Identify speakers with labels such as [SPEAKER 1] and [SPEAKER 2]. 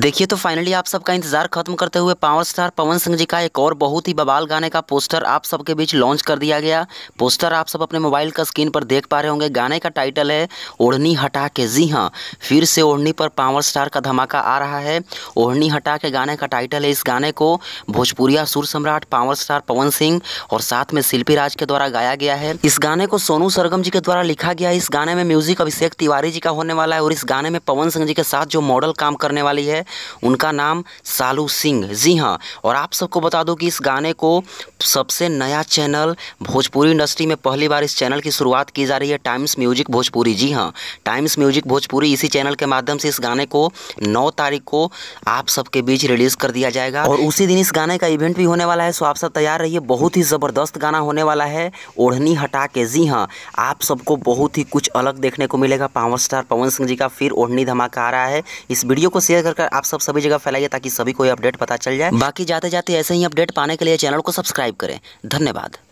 [SPEAKER 1] देखिए तो फाइनली आप सबका इंतजार खत्म करते हुए पावर स्टार पवन सिंह जी का एक और बहुत ही बबाल गाने का पोस्टर आप सबके बीच लॉन्च कर दिया गया पोस्टर आप सब अपने मोबाइल का स्क्रीन पर देख पा रहे होंगे गाने का टाइटल है ओढ़नी हटा के जी हाँ फिर से ओढ़नी पर पावर स्टार का धमाका आ रहा है ओढ़नी हटा के गाने का टाइटल है इस गाने को भोजपुरिया सुर सम्राट पावर स्टार पवन सिंह और साथ में शिल्पी राज के द्वारा गाया गया है इस गाने को सोनू सरगम जी के द्वारा लिखा गया इस गाने में म्यूजिक अभिषेक तिवारी जी का होने वाला है और इस गाने में पवन सिंह जी के साथ जो मॉडल काम करने वाली है उनका नाम सालू सिंह जी हाँ और आप सबको बता दूं कि इस गाने को सबसे नया चैनल भोजपुरी इंडस्ट्री में पहली बार इस चैनल की शुरुआत की जा रही है टाइम्स म्यूजिक भोजपुरी जी हाँ टाइम्स म्यूजिक भोजपुरी इसी चैनल के माध्यम से इस गाने को नौ तारीख को आप सबके बीच रिलीज़ कर दिया जाएगा और उसी दिन इस गाने का इवेंट भी होने वाला है सो आप सब तैयार रहिए बहुत ही ज़बरदस्त गाना होने वाला है ओढ़नी हटा के जी हाँ आप सबको बहुत ही कुछ अलग देखने को मिलेगा पावर स्टार पवन सिंह जी का फिर ओढ़नी धमाका आ रहा है इस वीडियो को शेयर कर आप सब सभी जगह फैलाइए ताकि सभी को अपडेट पता चल जाए बाकी जाते जाते ऐसे ही अपडेट पाने के लिए चैनल को सब्सक्राइब करें धन्यवाद